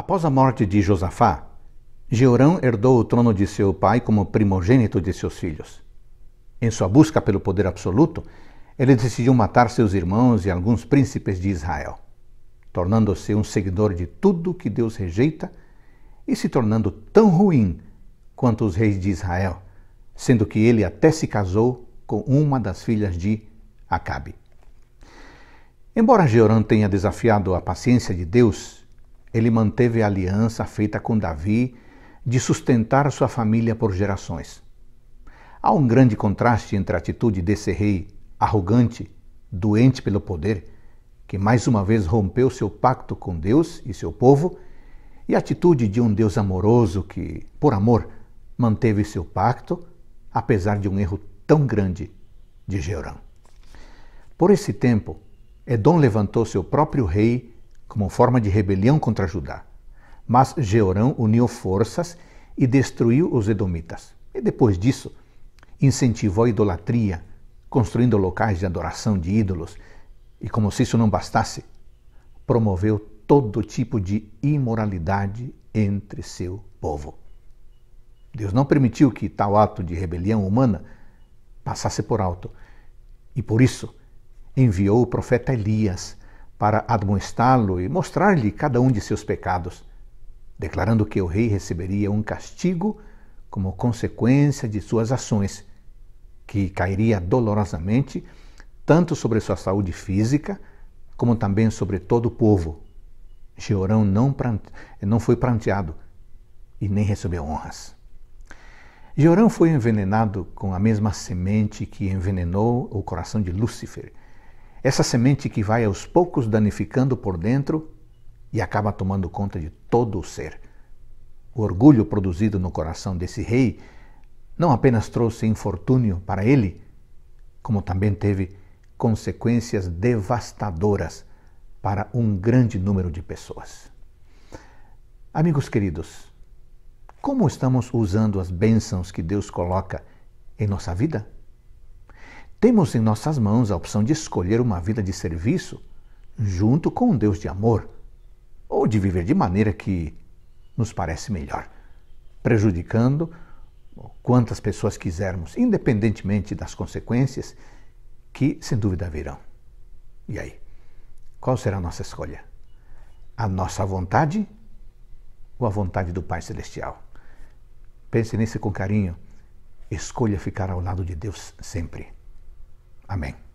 Após a morte de Josafá, Jeorão herdou o trono de seu pai como primogênito de seus filhos. Em sua busca pelo poder absoluto, ele decidiu matar seus irmãos e alguns príncipes de Israel, tornando-se um seguidor de tudo que Deus rejeita e se tornando tão ruim quanto os reis de Israel, sendo que ele até se casou com uma das filhas de Acabe. Embora Jeorão tenha desafiado a paciência de Deus ele manteve a aliança feita com Davi de sustentar sua família por gerações. Há um grande contraste entre a atitude desse rei arrogante, doente pelo poder, que mais uma vez rompeu seu pacto com Deus e seu povo, e a atitude de um Deus amoroso que, por amor, manteve seu pacto, apesar de um erro tão grande de Jeurão. Por esse tempo, Edom levantou seu próprio rei como forma de rebelião contra Judá. Mas Jeorão uniu forças e destruiu os Edomitas. E depois disso, incentivou a idolatria, construindo locais de adoração de ídolos. E como se isso não bastasse, promoveu todo tipo de imoralidade entre seu povo. Deus não permitiu que tal ato de rebelião humana passasse por alto. E por isso enviou o profeta Elias para admoestá-lo e mostrar-lhe cada um de seus pecados, declarando que o rei receberia um castigo como consequência de suas ações, que cairia dolorosamente tanto sobre sua saúde física como também sobre todo o povo. Jeorão não, não foi pranteado e nem recebeu honras. Jeorão foi envenenado com a mesma semente que envenenou o coração de Lúcifer essa semente que vai aos poucos danificando por dentro e acaba tomando conta de todo o ser. O orgulho produzido no coração desse rei não apenas trouxe infortúnio para ele, como também teve consequências devastadoras para um grande número de pessoas. Amigos queridos, como estamos usando as bênçãos que Deus coloca em nossa vida? Temos em nossas mãos a opção de escolher uma vida de serviço junto com um Deus de amor, ou de viver de maneira que nos parece melhor, prejudicando quantas pessoas quisermos, independentemente das consequências que sem dúvida virão. E aí? Qual será a nossa escolha? A nossa vontade ou a vontade do Pai Celestial? Pense nisso com carinho. Escolha ficar ao lado de Deus sempre. Amén.